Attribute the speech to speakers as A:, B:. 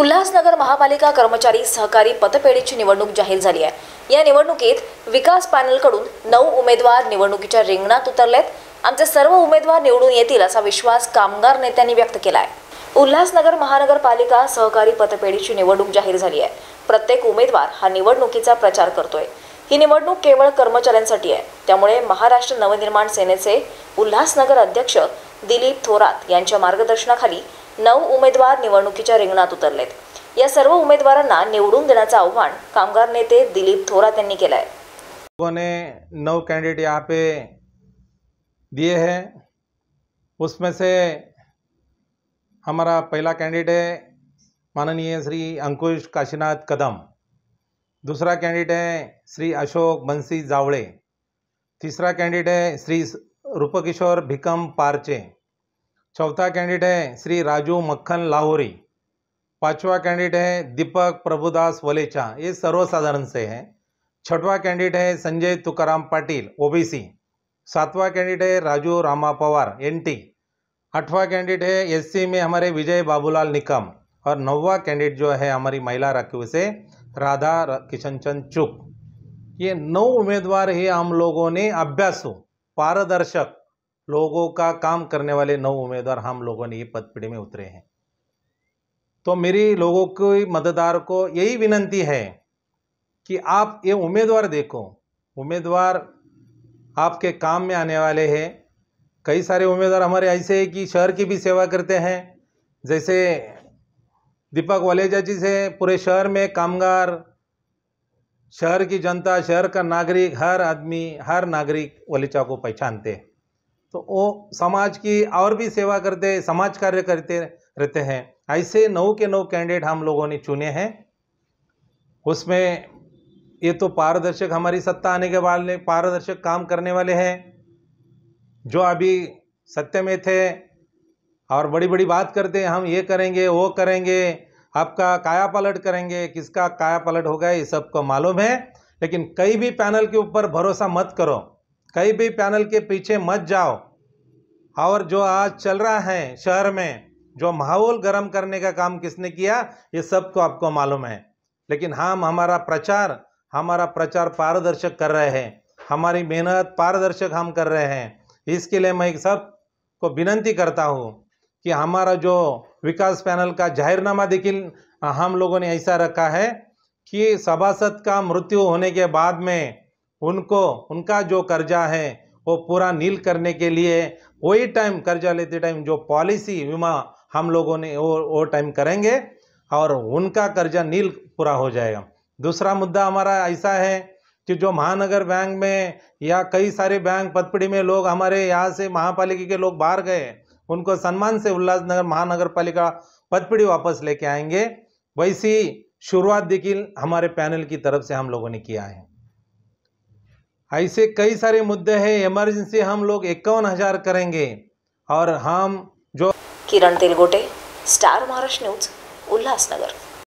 A: उल्हासनगर महापालिका कर्मचारी सहकारी पतपेढीची निवडणूक जाहीर झाली आहे या निवडणुकीत विकास पॅनलकडून नऊ उमेदवार निवडणुकीच्या रिंगणात उतरलेत आमचे सर्व उमेदवार निवडून येतील असा विश्वास कामगार नेत्यांनी व्यक्त केला आहे उल्हासनगर महानगरपालिका सहकारी पतपेढीची निवडणूक जाहीर झाली आहे प्रत्येक उमेदवार हा निवडणुकीचा प्रचार करतोय ही निवडणूक केवळ कर्मचाऱ्यांसाठी आहे त्यामुळे महाराष्ट्र नवनिर्माण सेनेचे उल्हासनगर अध्यक्ष दिलीप थोरात यांच्या मार्गदर्शनाखाली नऊ उमेदवार निवडणुकीच्या रिंगणात उतरलेत या सर्व उमेदवारांना निवडून देण्याचं आव्हान कामगार नेते दिलीप थोरात यांनी केलं
B: आहे नौ कैंडिडेट यहाँ पे दिए हैं उसमें से हमारा पहला कैंडिडेट है माननीय श्री अंकुश काशीनाथ कदम दूसरा कैंडिडेट है श्री अशोक बंसी जावड़े तीसरा कैंडिडेट है श्री रूपकिशोर भिकम पारचे चौथा कैंडिडेट है श्री राजू मक्खन लाहौरी पांचवा कैंडिडेट है दीपक प्रभुदास वलेचा ये सर्वसाधारण से है छठवा कैंडिडेट है संजय तुकाराम पाटिल ओबीसी सातवा कैंडिडेट है राजू रामा पवार एनटी आठवा कैंडिडेट है एससी में हमारे विजय बाबूलाल निकम और नौवा कैंडिडेट जो है हमारी महिला रखी से राधा किशन चंद चुक ये नौ उम्मीदवार ही हम लोगों ने अभ्यास पारदर्शक लोगों का काम करने वाले नौ उम्मीदवार हम लोगों ने ये पदपीढ़ी में उतरे हैं तो मेरी लोगों की मददार को यही विनंती है कि आप ये उम्मीदवार देखो उम्मीदवार आपके काम में आने वाले हैं कई सारे उम्मीदवार हमारे ऐसे हैं कि शहर की भी सेवा करते हैं जैसे दीपक वालेजा जी से पूरे शहर में कामगार शहर की जनता शहर का नागरिक हर आदमी हर नागरिक वलेचा को पहचानते हैं तो वो समाज की और भी सेवा करते समाज कार्य करते रहते हैं ऐसे नौ के नौ कैंडिडेट हम लोगों ने चुने हैं उसमें ये तो पारदर्शक हमारी सत्ता आने के वाले पारदर्शक काम करने वाले हैं जो अभी सत्य में थे और बड़ी बड़ी बात करते हैं हम ये करेंगे वो करेंगे आपका काया पलट करेंगे किसका काया पलट होगा ये सबको मालूम है लेकिन कई भी पैनल के ऊपर भरोसा मत करो कई भी पैनल के पीछे मत जाओ और जो आज चल रहा है शहर में जो माहौल गर्म करने का काम किसने किया ये सबको आपको मालूम है लेकिन हम हमारा प्रचार हमारा प्रचार पारदर्शक कर रहे हैं हमारी मेहनत पारदर्शक हम कर रहे हैं इसके लिए मैं सब को विनंती करता हूँ कि हमारा जो विकास पैनल का जाहिरनामा देखिल हम लोगों ने ऐसा रखा है कि सभासद का मृत्यु होने के बाद में उनको उनका जो कर्जा है वो पूरा नील करने के लिए वही टाइम कर्जा लेते टाइम जो पॉलिसी बीमा हम लोगों ने वो वो टाइम करेंगे और उनका कर्जा नील पूरा हो जाएगा दूसरा मुद्दा हमारा ऐसा है कि जो महानगर बैंक में या कई सारे बैंक पतपड़ी में लोग हमारे यहाँ से महापालिका के लोग बाहर गए उनको सम्मान से उल्लासनगर महानगर पालिका पतपड़ी वापस लेके आएंगे वैसी शुरुआत देखिए हमारे पैनल की तरफ से हम लोगों ने किया है ऐसे कई सारे मुद्दे हैं इमरजेंसी हम लोग इक्यावन हजार करेंगे और हम जो किरण तेलगोटे
A: स्टार महाराष्ट्र न्यूज उल्लासनगर